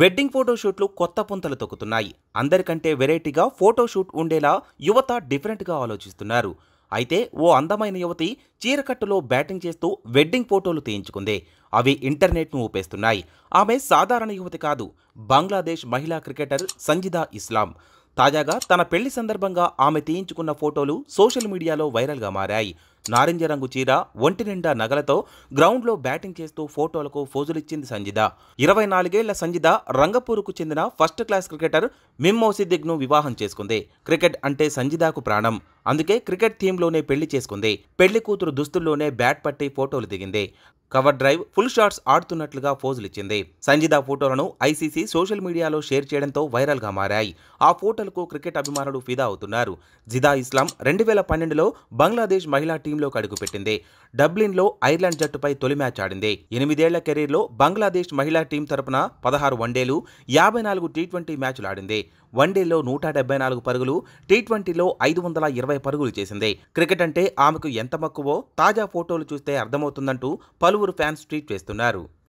wedding ఫోటోషూట్లు కొత్త పుంతలు తొక్కుతున్నాయి అందరికంటే వెరైటీగా ఫోటోషూట్ ఉండేలా యువత డిఫరెంట్గా ఆలోచిస్తున్నారు అయితే ఓ అందమైన యువతి చీరకట్టులో బ్యాటింగ్ చేస్తూ వెడ్డింగ్ ఫోటోలు తీయించుకుంది అవి ఇంటర్నెట్ను ఊపేస్తున్నాయి ఆమె సాధారణ యువతి కాదు బంగ్లాదేశ్ మహిళా క్రికెటర్ సంజిదా ఇస్లాం తాజాగా తన పెళ్లి సందర్భంగా ఆమె తీయించుకున్న ఫోటోలు సోషల్ మీడియాలో వైరల్గా మారాయి నారింజ రంగు చీర ఒంటి నిండా నగలతో గ్రౌండ్లో బ్యాటింగ్ చేస్తూ ఫోటోలకు ఫోజులిచ్చింది సంజిద ఇరవై నాలుగేళ్ల సంజిద రంగపూర్కు చెందిన ఫస్ట్ క్లాస్ క్రికెటర్ మిమ్మోసిద్దిగ్ ను వివాహం చేసుకుంది క్రికెట్ అంటే సంజిదాకు ప్రాణం అందుకే క్రికెట్ థీమ్లోనే పెళ్లి చేసుకుంది పెళ్లి కూతురు దుస్తుల్లోనే బ్యాట్ పట్టి ఫోటోలు దిగింది కవర్ డ్రైవ్ ఫుల్ షాట్స్ ఆడుతున్నట్లుగా ఫోజులిచ్చింది సంజిద ఫోటోలను ఐసీసీ సోషల్ మీడియాలో షేర్ చేయడంతో వైరల్గా మారాయి ఆ ఫోటోలకు క్రికెట్ అభిమానులు ఫిదా అవుతున్నారు జిదా ఇస్లాం రెండు వేల పన్నెండులో బంగ్లాదేశ్ మహిళా టీ టీంలోకి అడుగుపెట్టింది డబ్లిన్లో ఐర్లాండ్ జట్టుపై తొలి మ్యాచ్ ఆడింది ఎనిమిదేళ్ల కెరీర్లో బంగ్లాదేశ్ మహిళా టీం తరపున పదహారు వన్డేలు యాభై నాలుగు టీ ట్వంటీ మ్యాచ్లు ఆడింది వన్డేలో నూట డెబ్బై నాలుగు పరుగులు టీ ట్వంటీలో ఐదు వందల ఇరవై పరుగులు చేసింది క్రికెట్ అంటే ఆమెకు ఎంత మక్కువో తాజా ఫోటోలు చూస్తే అర్థమవుతుందంటూ పలువురు ఫ్యాన్స్ ట్వీట్ చేస్తున్నారు